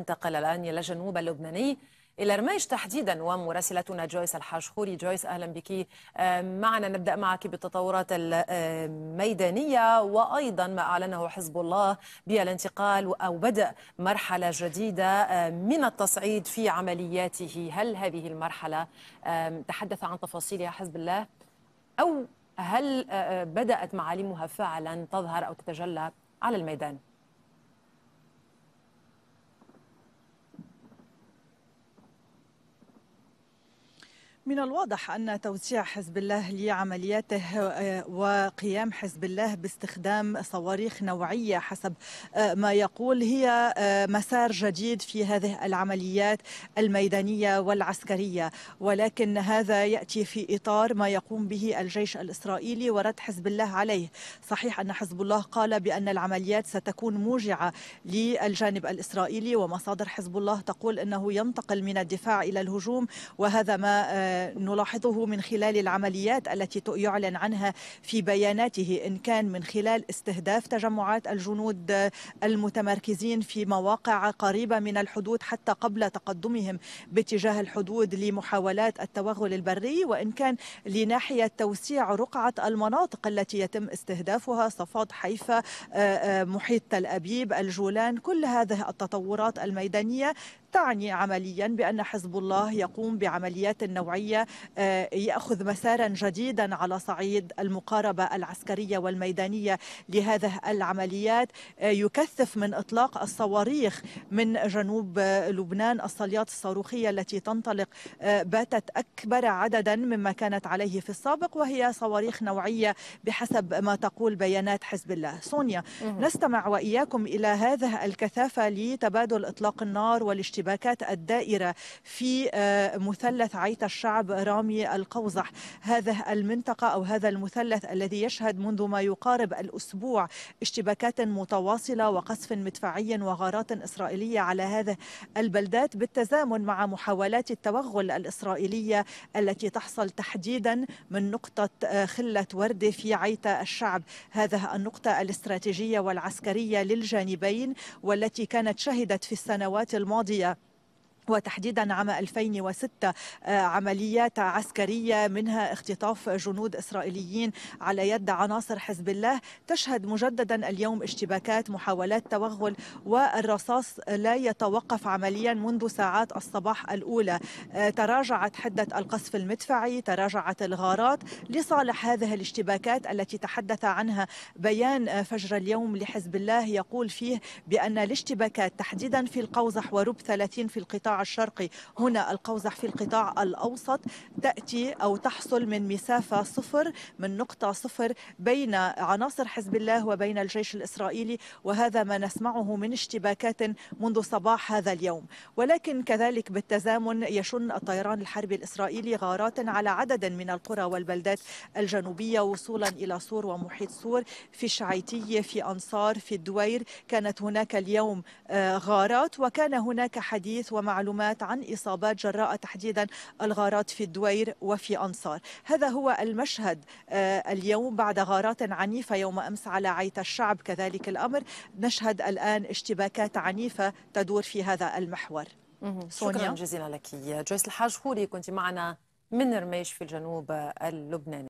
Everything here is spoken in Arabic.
انتقل الآن إلى الجنوب اللبناني إلى رميش تحديدا ومراسلتنا جويس الحاشخوري جويس أهلا بك معنا نبدأ معك بالتطورات الميدانية وأيضا ما أعلنه حزب الله بالانتقال أو بدء مرحلة جديدة من التصعيد في عملياته هل هذه المرحلة تحدث عن تفاصيلها حزب الله أو هل بدأت معالمها فعلا تظهر أو تتجلى على الميدان؟ من الواضح أن توسيع حزب الله لعملياته آه، وقيام حزب الله باستخدام صواريخ نوعية حسب آه، ما يقول هي آه، مسار جديد في هذه العمليات الميدانية والعسكرية ولكن هذا يأتي في إطار ما يقوم به الجيش الإسرائيلي ورد حزب الله عليه صحيح أن حزب الله قال بأن العمليات ستكون موجعة للجانب الإسرائيلي ومصادر حزب الله تقول أنه ينتقل من الدفاع إلى الهجوم وهذا ما نلاحظه من خلال العمليات التي يعلن عنها في بياناته إن كان من خلال استهداف تجمعات الجنود المتمركزين في مواقع قريبة من الحدود حتى قبل تقدمهم باتجاه الحدود لمحاولات التوغل البري وإن كان لناحية توسيع رقعة المناطق التي يتم استهدافها صفاد حيفا آه، آه، محيط تل أبيب الجولان كل هذه التطورات الميدانية تعني عمليا بأن حزب الله يقوم بعمليات نوعية آه، يأخذ مسارا جديدا على صعيد المقاربة العسكرية والميدانية لهذه العمليات آه، يكثف من إطلاق الصواريخ من جنوب آه، لبنان الصليات الصاروخية التي تنطلق باتت أكبر عددا مما كانت عليه في السابق وهي صواريخ نوعية بحسب ما تقول بيانات حزب الله سونيا نستمع وإياكم إلى هذه الكثافة لتبادل إطلاق النار والاشتباك اشتباكات الدائرة في آه، مثلث عيت الشعب رامي القوزح هذا المنطقة أو هذا المثلث الذي يشهد منذ ما يقارب الأسبوع اشتباكات متواصلة وقصف مدفعي وغارات إسرائيلية على هذا البلدات بالتزامن مع محاولات التوغل الإسرائيلية التي تحصل تحديدا من نقطة آه، خلة وردة في عيت الشعب هذه النقطة الاستراتيجية والعسكرية للجانبين والتي كانت شهدت في السنوات الماضية وتحديدا عام 2006 آه، عمليات عسكرية منها اختطاف جنود إسرائيليين على يد عناصر حزب الله تشهد مجددا اليوم اشتباكات محاولات توغل والرصاص لا يتوقف عمليا منذ ساعات الصباح الأولى آه، تراجعت حدة القصف المدفعي تراجعت الغارات لصالح هذه الاشتباكات التي تحدث عنها بيان آه، فجر اليوم لحزب الله يقول فيه بأن الاشتباكات تحديدا في القوزح ورب 30 في القطاع الشرقي هنا القوزح في القطاع الأوسط تأتي أو تحصل من مسافة صفر من نقطة صفر بين عناصر حزب الله وبين الجيش الإسرائيلي وهذا ما نسمعه من اشتباكات منذ صباح هذا اليوم ولكن كذلك بالتزامن يشن الطيران الحربي الإسرائيلي غارات على عدد من القرى والبلدات الجنوبية وصولا إلى سور ومحيط سور في الشعيتية في أنصار في الدوير كانت هناك اليوم آه، غارات وكان هناك حديث ومعلومات معلومات عن إصابات جراء تحديدا الغارات في الدوير وفي أنصار هذا هو المشهد آه، اليوم بعد غارات عنيفة يوم أمس على عيت الشعب كذلك الأمر نشهد الآن اشتباكات عنيفة تدور في هذا المحور سونيا. شكرا جزيلا لك جويس الحاج خوري كنت معنا من رميش في الجنوب آه، اللبناني